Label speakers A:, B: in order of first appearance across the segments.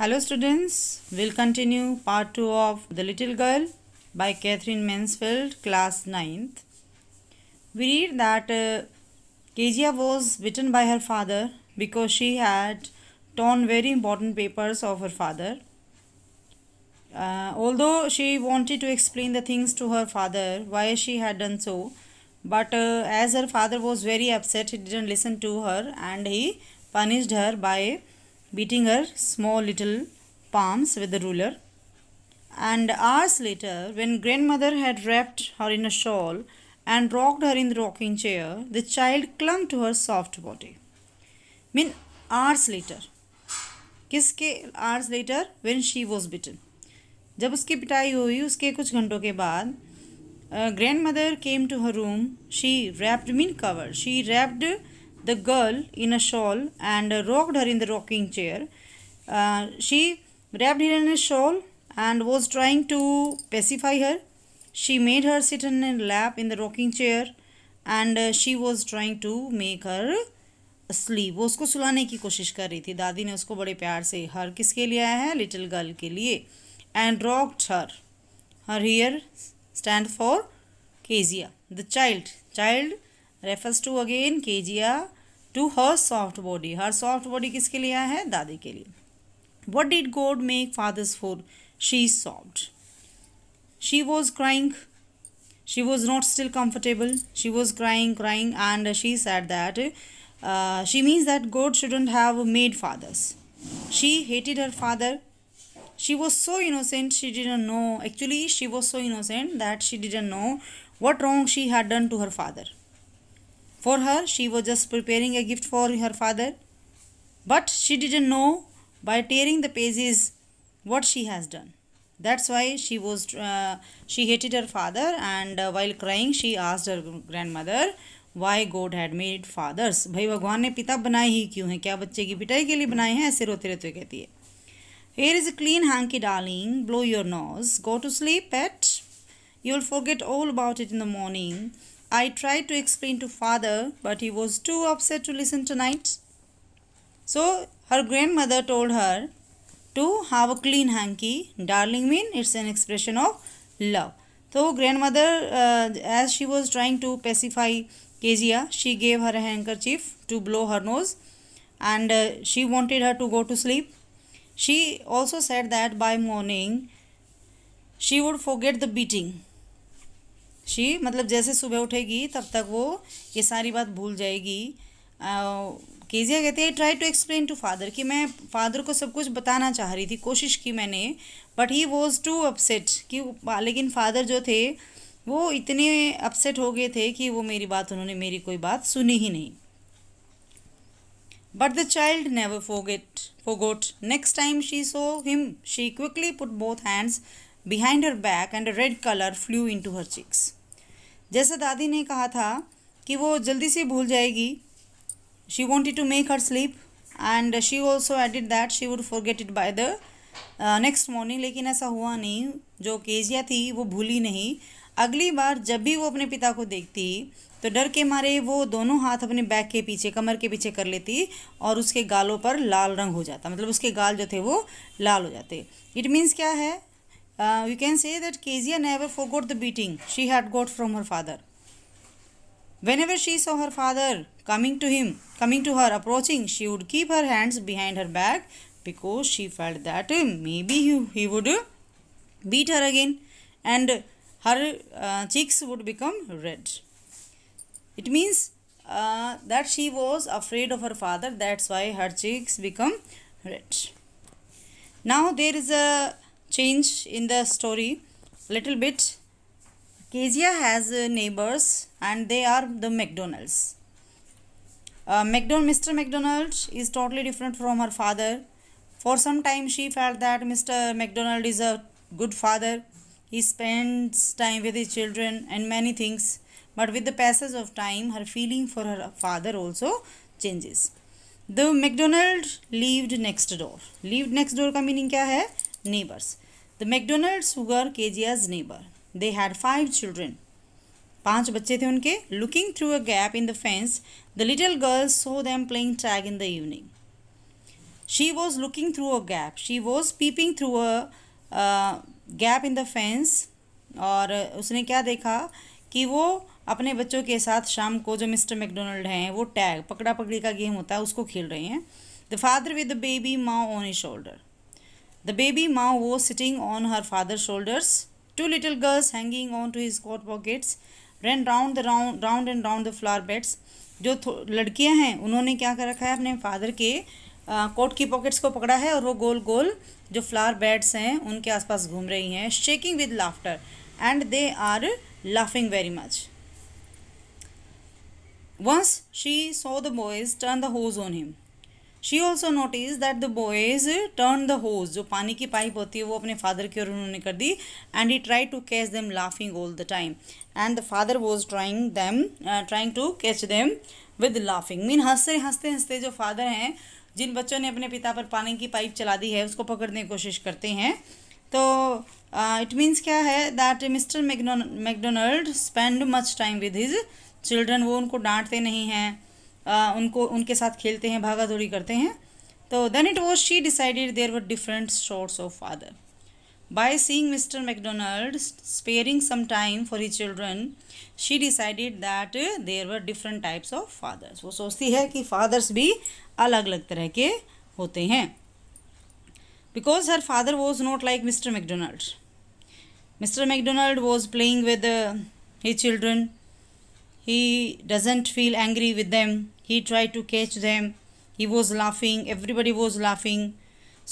A: Hello students, we'll continue part 2 of The Little Girl by Catherine Mansfield, class 9th. We read that uh, Kezia was bitten by her father because she had torn very important papers of her father. Uh, although she wanted to explain the things to her father, why she had done so, but uh, as her father was very upset, he didn't listen to her and he punished her by beating her small little palms with the ruler. And hours later, when grandmother had wrapped her in a shawl and rocked her in the rocking chair, the child clung to her soft body. Mean hours later. किसके hours later? When she was bitten. जब उसकी पिटाई हुई उसके कुछ घंटों के बाद grandmother came to her room she wrapped mean cover she wrapped the girl in a shawl and rocked her in the rocking chair. Uh, she wrapped her in a shawl and was trying to pacify her. She made her sit in a lap in the rocking chair and uh, she was trying to make her sleep. wo usko sulane ki koshish kar rahi thi dadi ne usko bade pyar se har kiske liye aaya hai little girl ke liye and rocked her her here stand for kezia the child child Refers to again. Kezia to her soft body. Her soft body किसके लिए आया है दादी के लिए What did God make father's for She sobbed. she was crying she was not still comfortable she was crying crying and she said that uh, she means that god shouldn't have made fathers she hated her father she was so innocent she didn't know actually she was so innocent that she didn't know what wrong she had done to her father for her she was just preparing a gift for her father but she didn't know by tearing the pages what she has done that's why she was uh, she hated her father and uh, while crying she asked her grandmother why god had made fathers bhai bhagwan ne pita banaye hi ही क्यों kya bacche ki pitai ke liye banaye hain aise rote rehte रोते कहती है here is clean hanky darling blow your nose go to sleep at you will forget all about it in the morning I tried to explain to father but he was too upset to listen tonight. So her grandmother told her to have a clean hanky. Darling mean it's an expression of love. So grandmother uh, as she was trying to pacify Kezia she gave her a handkerchief to blow her nose and uh, she wanted her to go to sleep. She also said that by morning she would forget the beating she मतलब जैसे सुबह उठेगी तब तक वो ये सारी बात भूल जाएगी केजिया कहते हैं try to explain to father कि मैं फादर को सब कुछ बताना चाह रही थी कोशिश की मैंने but he was too upset कि लेकिन फादर जो थे वो इतने अपसेट हो गए थे कि वो मेरी बात उन्होंने मेरी कोई बात सुनी ही नहीं But the child never forget, forgot. Next time she saw him she quickly put both hands behind her back and red colour flew into her cheeks जैसा दादी ने कहा था कि वो जल्दी से भूल जाएगी she wanted to make her sleep and she also added that she would forget it by the next morning लेकिन ऐसा हुआ नहीं जो केजिया थी वो भूली नहीं अगली बार जब भी वो अपने पिता को देखती तो डर के मारे वो दोनों हाथ अपने बैग के पीछे कमर के पीछे कर लेती और उसके गालों पर लाल रंग हो जाता मतलब उसके गाल जो थे वो लाल हो जाते इट मीन्स क्या है uh, you can say that Kezia never forgot the beating she had got from her father. Whenever she saw her father coming to him, coming to her, approaching, she would keep her hands behind her back because she felt that uh, maybe he, he would beat her again and her uh, cheeks would become red. It means uh, that she was afraid of her father, that's why her cheeks become red. Now there is a change in the story little bit Kezia has uh, neighbors and they are the McDonald's. Uh, McDon Mr. McDonald is totally different from her father. For some time she felt that Mr. McDonald is a good father. He spends time with his children and many things. But with the passage of time, her feeling for her father also changes. The McDonald lived next door. Lived next door meaning क्या है neighbors. The McDonald's ji Kezia's neighbor. They had five children. पांच बच्चे थे उनके looking through a gap in the fence the little girl saw them playing tag in the evening she was looking through a gap she was peeping through a gap in the fence और उसने क्या देखा कि वो अपने बच्चों के साथ शाम को जो मिस्टर मैकडोनल्ड हैं वो टैग पकड़ा पकड़ी का गेम होता है उसको खेल रहे हैं the father with the baby Mao on a shoulder The baby Mao was sitting on her father's shoulders. Two little girls hanging on to his coat pockets ran round the round round and round the flower beds. जो लड़कियां हैं उन्होंने क्या कर रखा है अपने father के कोट की पॉकेट्स को पकड़ा है और वो गोल गोल जो फ्लावर बेड्स हैं उनके आसपास घूम रही हैं shaking with laughter and they are laughing very much once she saw the boys turn the hose on him she also notice that the boys turn the hose जो पानी की पाइप होती है वो अपने फादर की ओर उन्होंने कर दी and he try to catch them laughing all the time and the father was trying them trying to catch them with laughing mean हंसते हंसते हंसते जो फादर हैं जिन बच्चों ने अपने पिता पर पानी की पाइप चला दी है उसको पकड़ने की कोशिश करते हैं तो इट uh, मीन्स क्या है that Mister McDonald spend much time with his children वो उनको डांटते नहीं हैं उनको उनके साथ खेलते हैं भागा दौड़ी करते हैं तो then it was she decided there were different shorts of father by seeing mister McDonald sparing some time for he children she decided that there were different types of fathers वो सोचती है कि फादर्स भी अलग अलग तरह के होते हैं because her father was not like mister McDonald mister McDonald was playing with he children he doesn't feel angry with them he tried to catch them he was laughing everybody was laughing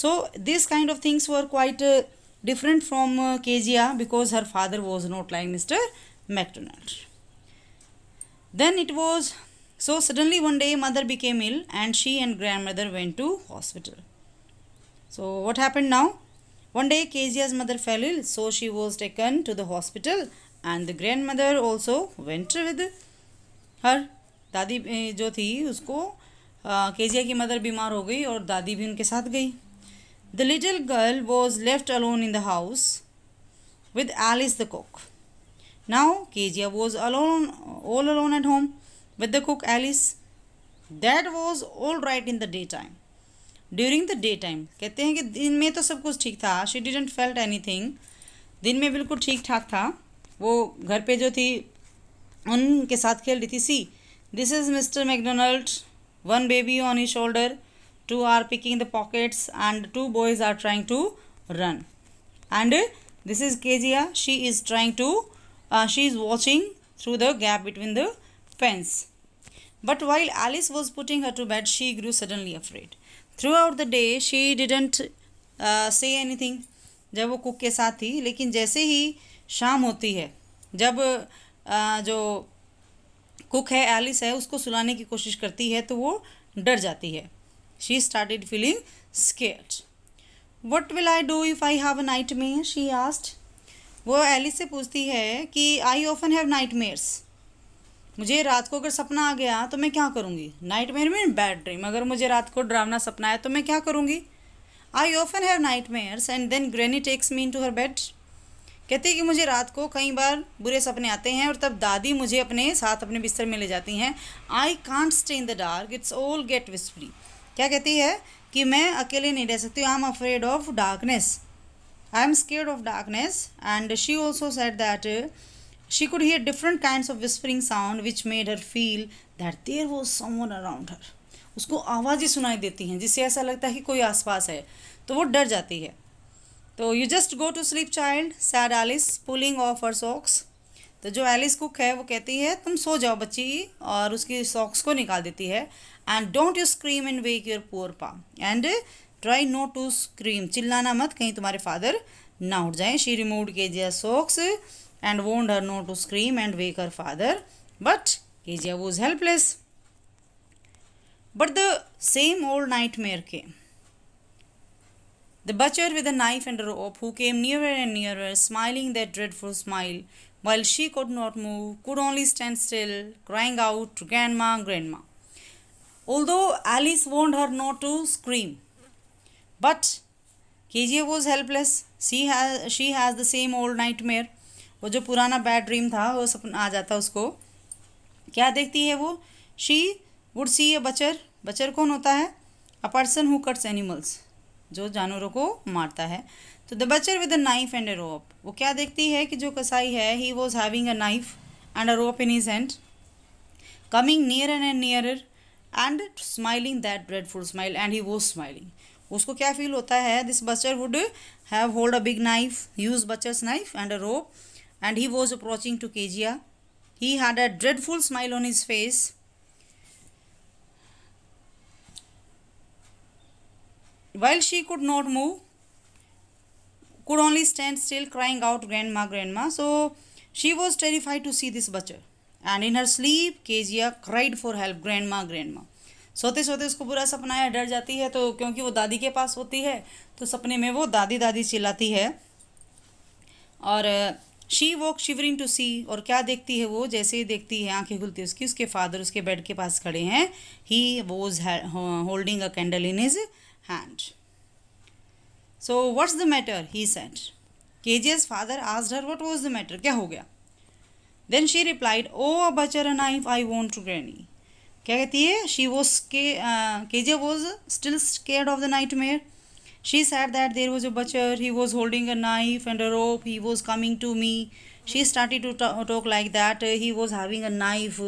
A: so these kind of things were quite uh, different from uh, Kezia because her father was not like Mr. Macdonald. Then it was so suddenly one day mother became ill and she and grandmother went to hospital. So what happened now? One day Kezia's mother fell ill so she was taken to the hospital and the grandmother also went with her दादी जो थी उसको Kezia की mother बीमार हो गई और दादी भी उनके साथ गई the little girl was left alone in the house with Alice the cook now Kezia was alone all alone at home with the cook Alice that was all right in the day time during the day time कहते हैं कि दिन में तो सब कुछ ठीक था she didn't felt anything दिन में बिल्कुल ठीक ठाक था वो घर पे जो थी उनके साथ खेल रही थी see this is mister McDonald one baby on his shoulder two are picking the pockets and two boys are trying to run and this is Kezia she is trying to she is watching through the gap between the but while Alice was putting her to bed she grew suddenly afraid throughout the day she didn't say anything जब वो cook के साथ थी लेकिन जैसे ही शाम होती है जब जो कुक है एलिस है उसको सुलाने की कोशिश करती है तो वो डर जाती है she started feeling scared what will I do if I have a nightmare she asked वो एलिस से पूछती है कि I often have nightmares मुझे रात को अगर सपना आ गया तो मैं क्या करूँगी nightmare mean bad dream अगर मुझे रात को डरावना सपना आया तो मैं क्या करूँगी I often have nightmares and then granny takes me in to her bed कहते हैं कि मुझे रात को कई बार बुरे सपने आते हैं और तब दादी मुझे अपने साथ अपने बिस्तर में ले जाती हैं I can't stay in the dark it's all get whispery क्या कहती है कि मैं अकेले नहीं रह सकती I am afraid of darkness I am scared of darkness and she also said that she could hear different kind of whispering sound which made her feel that there वो समन अराउंड हर उसको आवाज़ें सुनाई देती हैं जिससे ऐसा लगता है कि कोई आसपास है तो वो डर जाती है तो you just go to sleep child said Alice pulling off her socks तो जो एलिस कुक है वो कहती है तुम सो जाओ बच्ची और उसकी सॉक्स को निकाल देती है and don't you scream and wake your poor pa and try no to scream चिल्लाना मत कहीं तुम्हारे फादर ना उठ जाएं she remove Kezia socks and warned her no to scream and wake her father but के वो was helpless but the same old nightmare के The butcher with a knife and a rope, who came nearer and nearer, smiling that dreadful smile, while she could not move, could only stand still, crying out, Grandma, Grandma. Although Alice warned her not to scream, but KGF was helpless. She has she has the same old nightmare. वो जो पुराना bad dream था वो सपना आ जाता उसको क्या देखती है वो She would see a butcher. Butcher कौन होता है A person who cuts animals. जो जानवरों को मारता है तो the butcher with a knife and a rope वो क्या देखती है कि जो कसाई है he was having a knife and a rope in his hand coming near and and nearer and smiling that dreadful smile and he was smiling उसको क्या फील होता है this butcher would have hold a big knife use butcher's knife and a rope and he was approaching to Kezia he had a dreadful smile on his face While she could not move, could only stand still, crying out, Grandma, Grandma. So she was terrified to see this बच्चा and in her sleep Kezia cried for help grand grandma grand सोते सोते उसको बुरा सपना आया डर जाती है तो क्योंकि वो दादी के पास होती है तो सपने में वो दादी दादी चिल्लाती है और she walk shivering to see और क्या देखती है वो जैसे ही देखती है आंखें खुलती है उसकी उसके फादर उसके बेड के पास खड़े हैं he was holding a candle in his hand. So, what's the matter? He said. KJ's father asked her what was the matter. क्या हो Then she replied, Oh, a butcher and knife I want to granny. क्या कहती She was Kezia uh, was still scared of the nightmare. She said that there was a butcher. He was holding a knife and a rope. He was coming to me. She started to talk like that. He was having a knife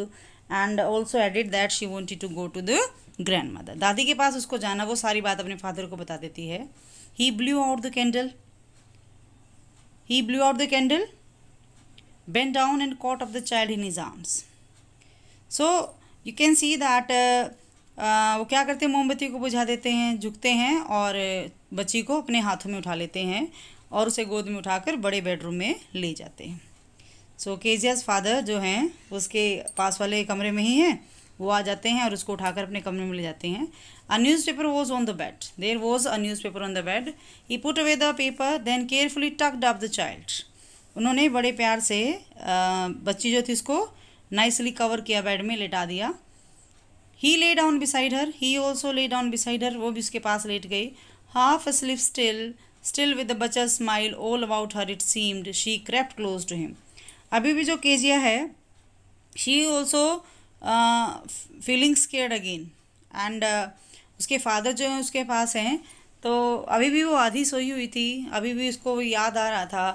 A: and also added that she wanted to go to the grandmother दादी के पास उसको जाना वो सारी बात अपने father को बता देती है he blew out the candle he blew out the candle bent down and caught off the child in his so you can see that वो क्या करते हैं मोमबत्ती को बुझा देते हैं झुकते हैं और uh, बच्ची को अपने हाथों में उठा लेते हैं और उसे गोद में उठाकर बड़े बेडरूम में ले जाते हैं सो केजियाज फादर जो हैं उसके पास वाले कमरे में ही हैं वो आ जाते हैं और उसको उठाकर अपने कमरे में ले जाते हैं a newspaper was on the bed there was a newspaper on the bed he put away the paper then carefully tucked up the child उन्होंने बड़े प्यार से बच्ची जो थी उसको नाइसली कवर किया बेड में लेटा दिया he lay down beside her he also lay down beside her वो भी उसके पास लेट गई half asleep still still with butcher smile all about her it seemed she crept close to him अभी भी जो केजिया है she also feeling scared again and उसके फादर जो हैं उसके पास हैं तो अभी भी वो आधी सोई हुई थी अभी भी उसको याद आ रहा था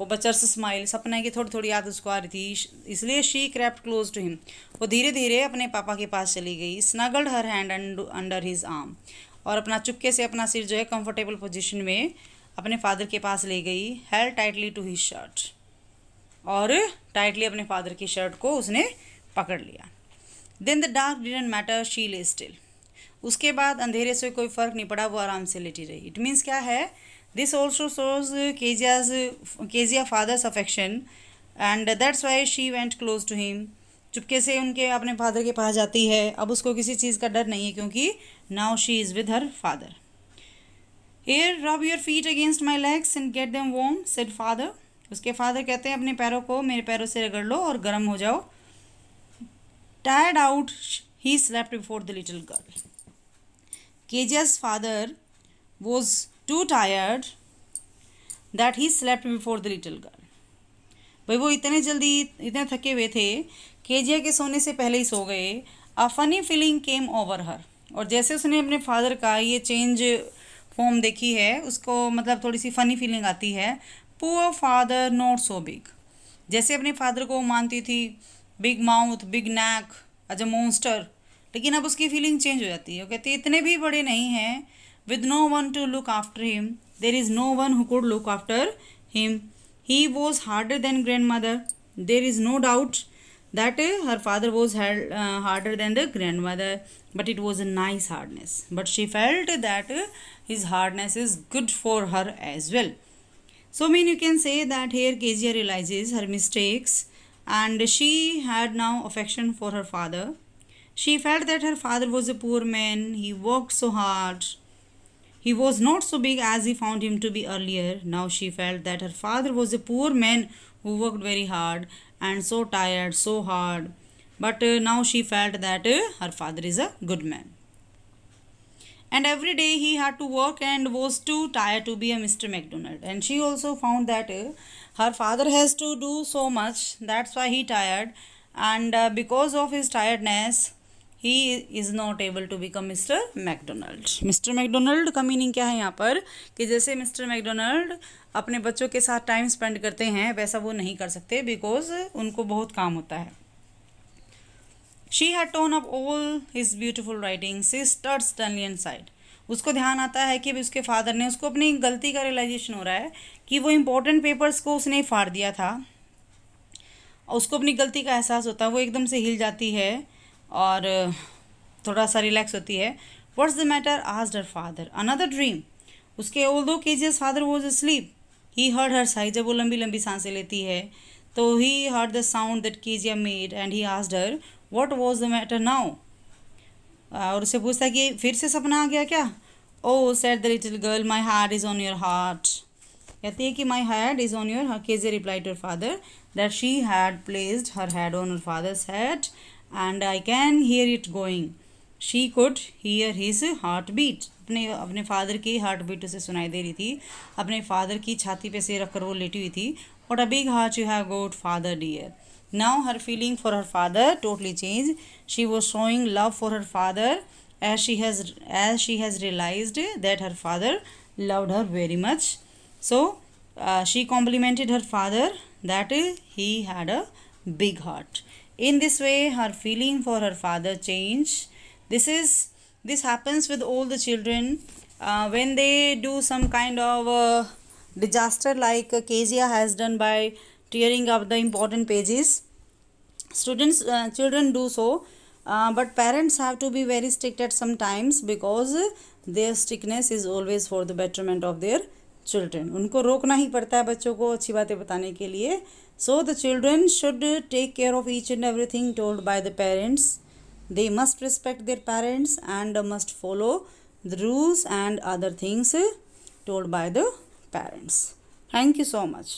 A: वो बच्चर से स्माइल सपना की थोड़ी थोड़ी याद उसको आ रही थी इसलिए she crept close to him वो धीरे धीरे अपने पापा के पास चली गई snuggled her hand under his arm और अपना चुपके से अपना सिर जो है कंफर्टेबल पोजीशन में अपने फादर के पास ले गई held tightly to his shirt और टाइटली अपने फादर की शर्ट को उसने पकड़ लिया then the dark didn't matter she lay still उसके बाद अंधेरे से कोई फर्क नहीं पड़ा वो आराम से लेटी रही इट मीन्स क्या है this also shows Kezia's Kezia father's affection and that's why she went close to him चुपके से उनके अपने फादर के पास जाती है अब उसको किसी चीज़ का डर नहीं है क्योंकि now she is with her father here rub your feet against my legs and get them warm said father उसके फादर कहते हैं अपने पैरों को मेरे पैरों से रगड़ लो और गर्म हो जाओ Tired out, he slept before the little girl. Keja's father was too tired that he slept before the little girl. भाई वो इतने जल्दी इतने थके हुए थे केजिया के सोने से पहले ही सो गए a funny feeling came over her और जैसे उसने अपने फादर का ये चेंज फॉर्म देखी है उसको मतलब थोड़ी सी फ़नी फीलिंग आती है poor father not so big जैसे अपने फादर को मानती थी big mouth big neck as a monster लेकिन अब उसकी फीलिंग चेंज हो जाती है कहते तो इतने भी बड़े नहीं हैं with no one to look after him there is no one who could look after him he was harder than grandmother there is no doubt that her father was harder than the grandmother but it was a nice hardness but she felt that his hardness is good for her as well so mean you can say that here Kezia realises her mistakes and she had now affection for her father. She felt that her father was a poor man, he worked so hard. He was not so big as he found him to be earlier. Now she felt that her father was a poor man who worked very hard and so tired, so hard. But uh, now she felt that uh, her father is a good man. And every day he had to work and was too tired to be a Mr. McDonald. And she also found that uh, her father has to do so much that's why he tired and uh, because of his tiredness he is not able to become mister McDonald mister McDonald का meaning क्या है यहाँ पर कि जैसे mister McDonald अपने बच्चों के साथ टाइम स्पेंड करते हैं वैसा वो नहीं कर सकते बिकॉज उनको बहुत काम होता है she had torn up all his beautiful writing she stirred स्टनली एंड साइड उसको ध्यान आता है कि उसके फादर ने उसको अपनी गलती का रियलाइजेशन हो रहा है कि वो इम्पोर्टेंट पेपर्स को उसने फाड़ दिया था और उसको अपनी गलती का एहसास होता है वो एकदम से हिल जाती है और थोड़ा सा रिलैक्स होती है वट्स द मैटर आज डर फादर अनदर ड्रीम उसके although as father was asleep he heard her sigh जब वो लंबी लंबी सांसें लेती है तो he heard the sound that am made and he आज her what was the matter now Uh, और उसे पूछता कि फिर से सपना आ गया क्या oh said the little girl my heart is on your heart कहती है कि my head is on your Kezia reply to father that she had placed her head on your father's head and I can hear it going she could hear his heart beat अपने अपने father की heart beat उसे सुनाई दे रही थी अपने father की छाती पे से रखकर वो लेटी हुई थी और a big heart you have got father dear Now her feeling for her father totally changed. She was showing love for her father as she has as she has realized that her father loved her very much. So uh, she complimented her father that he had a big heart. In this way, her feeling for her father changed. This is this happens with all the children uh, when they do some kind of uh, disaster like Kezia has done by tearing up the important pages students uh, children do so uh, but parents have to be very strict at some times because their strictness is always for the betterment of their children unko rokna hi padta hai bachcho ko achhi baatein batane ke liye so the children should take care of each and everything told by the parents they must respect their parents and must follow the rules and other things told by the parents thank you so much